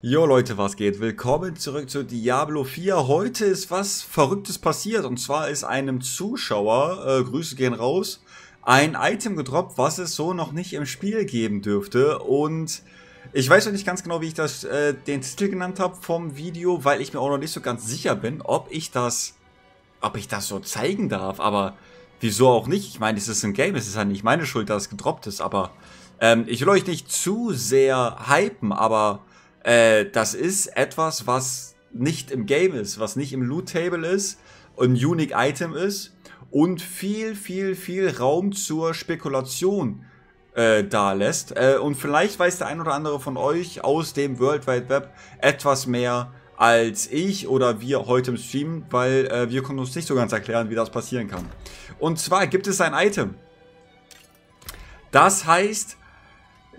Jo Leute, was geht? Willkommen zurück zu Diablo 4. Heute ist was Verrücktes passiert und zwar ist einem Zuschauer, äh, Grüße gehen raus, ein Item gedroppt, was es so noch nicht im Spiel geben dürfte und ich weiß noch nicht ganz genau, wie ich das äh, den Titel genannt habe vom Video, weil ich mir auch noch nicht so ganz sicher bin, ob ich das ob ich das so zeigen darf, aber wieso auch nicht? Ich meine, es ist ein Game, es ist ja nicht meine Schuld, dass es gedroppt ist, aber ähm, ich will euch nicht zu sehr hypen, aber äh, das ist etwas, was nicht im Game ist, was nicht im Loot-Table ist, ein Unique Item ist und viel, viel, viel Raum zur Spekulation äh, da lässt. Äh, und vielleicht weiß der ein oder andere von euch aus dem World Wide Web etwas mehr als ich oder wir heute im Stream, weil äh, wir können uns nicht so ganz erklären, wie das passieren kann. Und zwar gibt es ein Item. Das heißt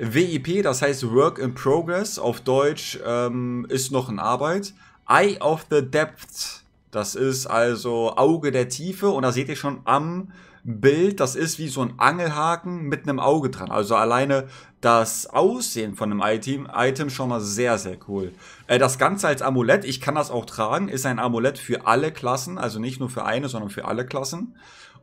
WIP, das heißt Work in Progress, auf Deutsch ähm, ist noch in Arbeit. Eye of the Depth, das ist also Auge der Tiefe und da seht ihr schon am Bild, das ist wie so ein Angelhaken mit einem Auge dran. Also alleine das Aussehen von einem Item, Item schon mal sehr, sehr cool. Äh, das Ganze als Amulett, ich kann das auch tragen, ist ein Amulett für alle Klassen, also nicht nur für eine, sondern für alle Klassen.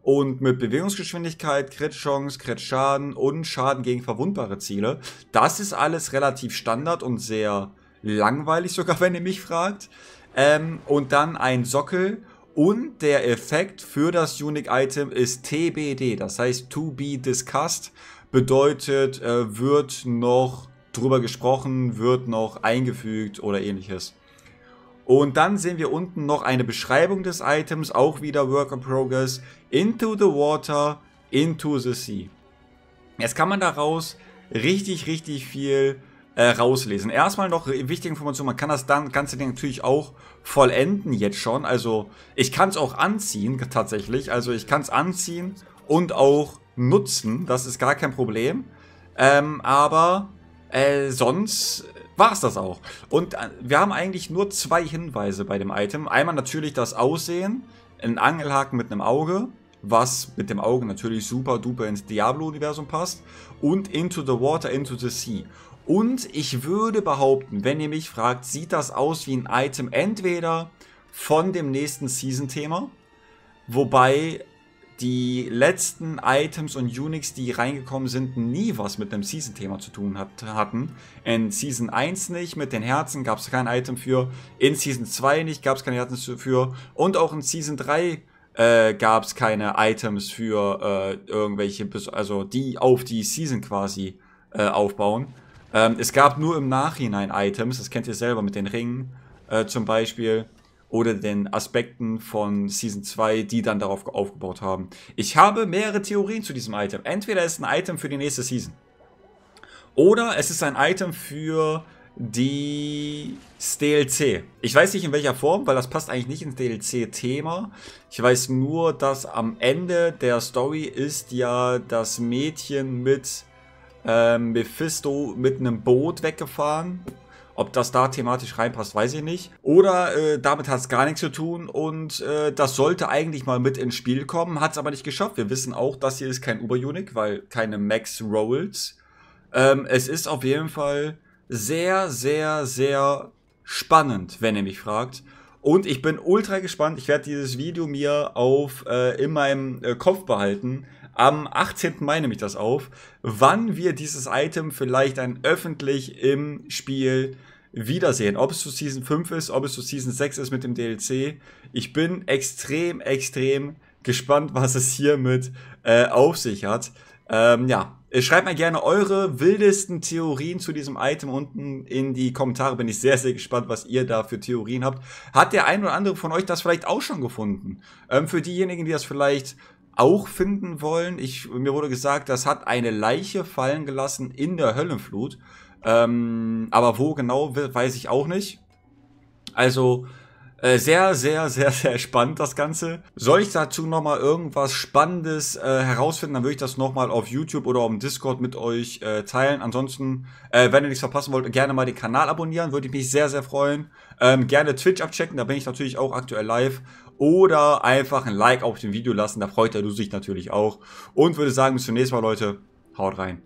Und mit Bewegungsgeschwindigkeit, Crit-Chance, Crit-Schaden und Schaden gegen verwundbare Ziele. Das ist alles relativ Standard und sehr langweilig sogar, wenn ihr mich fragt. Ähm, und dann ein Sockel und der Effekt für das Unique Item ist TBD, das heißt To Be Discussed, bedeutet äh, wird noch drüber gesprochen, wird noch eingefügt oder ähnliches. Und dann sehen wir unten noch eine Beschreibung des Items, auch wieder Work in Progress. Into the water, into the sea. Jetzt kann man daraus richtig, richtig viel äh, rauslesen. Erstmal noch wichtige Information, man kann das dann, kannst du den natürlich auch vollenden jetzt schon. Also ich kann es auch anziehen tatsächlich. Also ich kann es anziehen und auch nutzen. Das ist gar kein Problem. Ähm, aber äh, sonst war es das auch. Und äh, wir haben eigentlich nur zwei Hinweise bei dem Item. Einmal natürlich das Aussehen, ein Angelhaken mit einem Auge, was mit dem Auge natürlich super duper ins Diablo-Universum passt. Und Into the Water, Into the Sea. Und ich würde behaupten, wenn ihr mich fragt, sieht das aus wie ein Item entweder von dem nächsten Season-Thema, wobei die letzten Items und Unix, die reingekommen sind, nie was mit einem Season-Thema zu tun hat, hatten. In Season 1 nicht, mit den Herzen gab es kein Item für. In Season 2 nicht, gab es keine Herzen für. Und auch in Season 3 äh, gab es keine Items für äh, irgendwelche, also die auf die Season quasi äh, aufbauen. Ähm, es gab nur im Nachhinein Items, das kennt ihr selber mit den Ringen äh, zum Beispiel oder den Aspekten von Season 2, die dann darauf aufgebaut haben. Ich habe mehrere Theorien zu diesem Item. Entweder ist es ein Item für die nächste Season. Oder es ist ein Item für die DLC. Ich weiß nicht in welcher Form, weil das passt eigentlich nicht ins DLC-Thema. Ich weiß nur, dass am Ende der Story ist ja das Mädchen mit äh, Mephisto mit einem Boot weggefahren ob das da thematisch reinpasst, weiß ich nicht. Oder äh, damit hat es gar nichts zu tun und äh, das sollte eigentlich mal mit ins Spiel kommen, hat es aber nicht geschafft. Wir wissen auch, das hier ist kein Uber-Unic, weil keine Max Rolls. Ähm, es ist auf jeden Fall sehr, sehr, sehr spannend, wenn ihr mich fragt. Und ich bin ultra gespannt. Ich werde dieses Video mir auf äh, in meinem äh, Kopf behalten, am 18. Mai nehme ich das auf, wann wir dieses Item vielleicht dann öffentlich im Spiel wiedersehen. Ob es zu Season 5 ist, ob es zu Season 6 ist mit dem DLC. Ich bin extrem, extrem gespannt, was es hiermit äh, auf sich hat. Ähm, ja, schreibt mal gerne eure wildesten Theorien zu diesem Item unten in die Kommentare. Bin ich sehr, sehr gespannt, was ihr da für Theorien habt. Hat der ein oder andere von euch das vielleicht auch schon gefunden? Ähm, für diejenigen, die das vielleicht auch finden wollen. Ich, mir wurde gesagt, das hat eine Leiche fallen gelassen in der Höllenflut. Ähm, aber wo genau, weiß ich auch nicht. Also äh, sehr, sehr, sehr, sehr spannend das Ganze. Soll ich dazu nochmal irgendwas Spannendes äh, herausfinden, dann würde ich das nochmal auf YouTube oder auf dem Discord mit euch äh, teilen. Ansonsten, äh, wenn ihr nichts verpassen wollt, gerne mal den Kanal abonnieren, würde ich mich sehr, sehr freuen. Ähm, gerne Twitch abchecken, da bin ich natürlich auch aktuell live oder einfach ein Like auf dem Video lassen. Da freut er du sich natürlich auch. Und würde sagen, bis zum nächsten Mal, Leute. Haut rein.